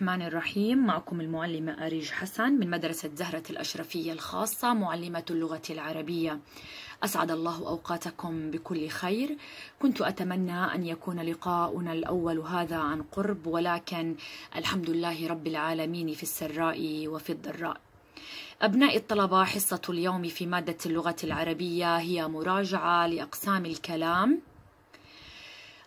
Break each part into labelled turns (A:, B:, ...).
A: الرحمن الرحيم معكم المعلمة أريج حسن من مدرسة زهرة الأشرفية الخاصة معلمة اللغة العربية أسعد الله أوقاتكم بكل خير كنت أتمنى أن يكون لقاؤنا الأول هذا عن قرب ولكن الحمد لله رب العالمين في السراء وفي الضراء أبناء الطلبة حصة اليوم في مادة اللغة العربية هي مراجعة لأقسام الكلام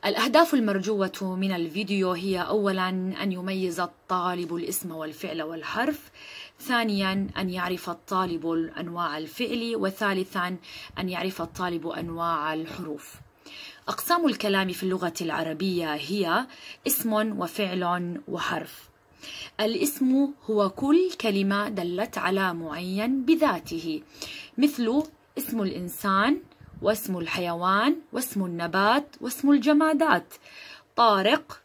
A: الأهداف المرجوة من الفيديو هي أولا أن يميز الطالب الاسم والفعل والحرف ثانيا أن يعرف الطالب أنواع الفعل وثالثا أن يعرف الطالب أنواع الحروف أقسام الكلام في اللغة العربية هي اسم وفعل وحرف الاسم هو كل كلمة دلت على معين بذاته مثل اسم الإنسان واسم الحيوان واسم النبات واسم الجمادات طارق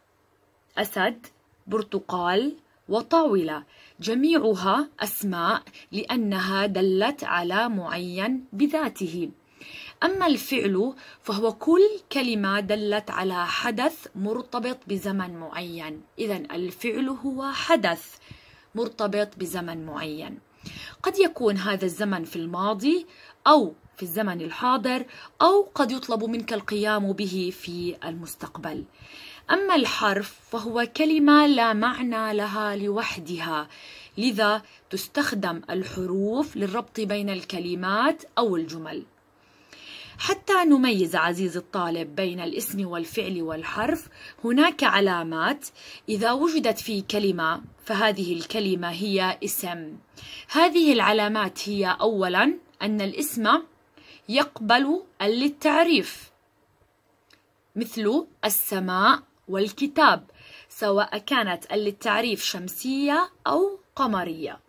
A: أسد برتقال وطاولة جميعها أسماء لأنها دلت على معين بذاته أما الفعل فهو كل كلمة دلت على حدث مرتبط بزمن معين إذا الفعل هو حدث مرتبط بزمن معين قد يكون هذا الزمن في الماضي أو في الزمن الحاضر أو قد يطلب منك القيام به في المستقبل أما الحرف فهو كلمة لا معنى لها لوحدها لذا تستخدم الحروف للربط بين الكلمات أو الجمل حتى نميز عزيز الطالب بين الاسم والفعل والحرف هناك علامات إذا وجدت في كلمة فهذه الكلمة هي اسم هذه العلامات هي أولا أن الاسم يقبل للتعريف مثل السماء والكتاب سواء كانت للتعريف شمسية أو قمرية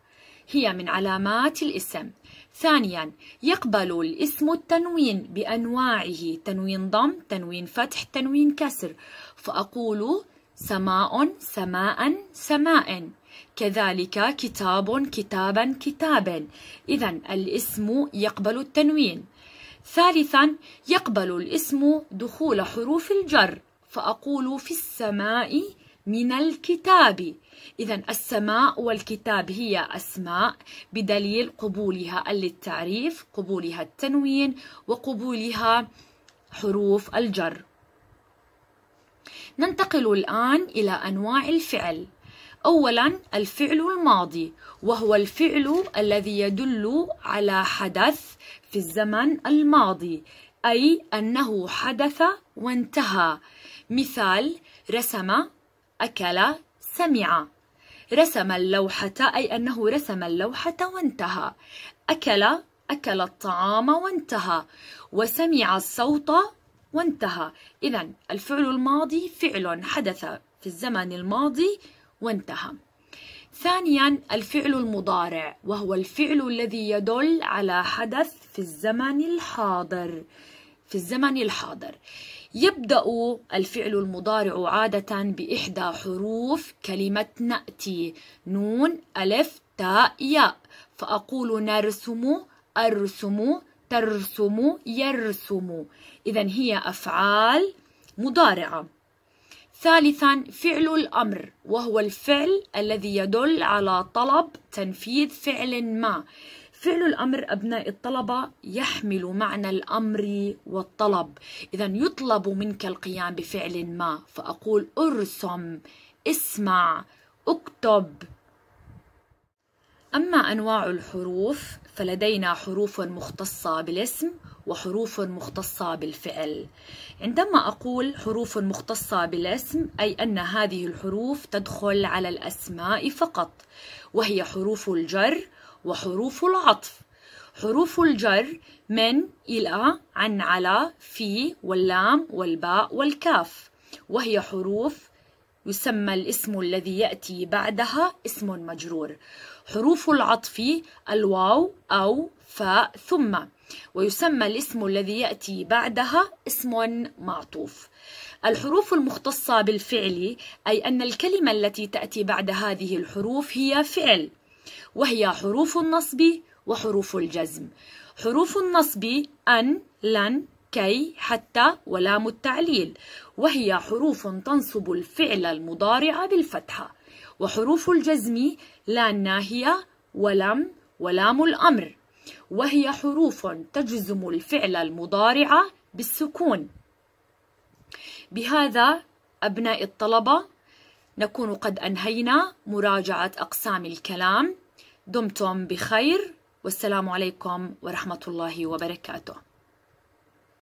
A: هي من علامات الاسم ثانيا يقبل الاسم التنوين بأنواعه تنوين ضم تنوين فتح تنوين كسر فأقول سماء سماء سماء كذلك كتاب كتابا كتابا إذا الاسم يقبل التنوين ثالثا يقبل الاسم دخول حروف الجر فأقول في السماء من الكتاب إذا السماء والكتاب هي أسماء بدليل قبولها للتعريف قبولها التنوين وقبولها حروف الجر ننتقل الآن إلى أنواع الفعل أولا الفعل الماضي وهو الفعل الذي يدل على حدث في الزمن الماضي أي أنه حدث وانتهى مثال رسم أكل سمع رسم اللوحة أي أنه رسم اللوحة وانتهى أكل أكل الطعام وانتهى وسمع الصوت وانتهى إذا الفعل الماضي فعل حدث في الزمن الماضي وانتهى ثانيا الفعل المضارع وهو الفعل الذي يدل على حدث في الزمن الحاضر في الزمن الحاضر يبدأ الفعل المضارع عادة بإحدى حروف كلمة نأتي نون ألف تاء ياء فأقول نرسم أرسم ترسم يرسم إذا هي أفعال مضارعة ثالثا فعل الأمر وهو الفعل الذي يدل على طلب تنفيذ فعل ما فعل الأمر أبناء الطلبة يحمل معنى الأمر والطلب إذا يطلب منك القيام بفعل ما فأقول أرسم اسمع اكتب أما أنواع الحروف فلدينا حروف مختصة بالاسم وحروف مختصة بالفعل عندما أقول حروف مختصة بالاسم أي أن هذه الحروف تدخل على الأسماء فقط وهي حروف الجر وحروف العطف حروف الجر من إلى عن على في واللام والباء والكاف وهي حروف يسمى الاسم الذي يأتي بعدها اسم مجرور حروف العطف الواو أو فاء ثم ويسمى الاسم الذي يأتي بعدها اسم معطوف الحروف المختصة بالفعل أي أن الكلمة التي تأتي بعد هذه الحروف هي فعل وهي حروف النصب وحروف الجزم حروف النصب أن لن كي حتى ولام التعليل وهي حروف تنصب الفعل المضارع بالفتحة وحروف الجزم لا الناهية ولم ولام الأمر وهي حروف تجزم الفعل المضارع بالسكون بهذا أبناء الطلبة نكون قد أنهينا مراجعة أقسام الكلام دمتم بخير والسلام عليكم ورحمة الله وبركاته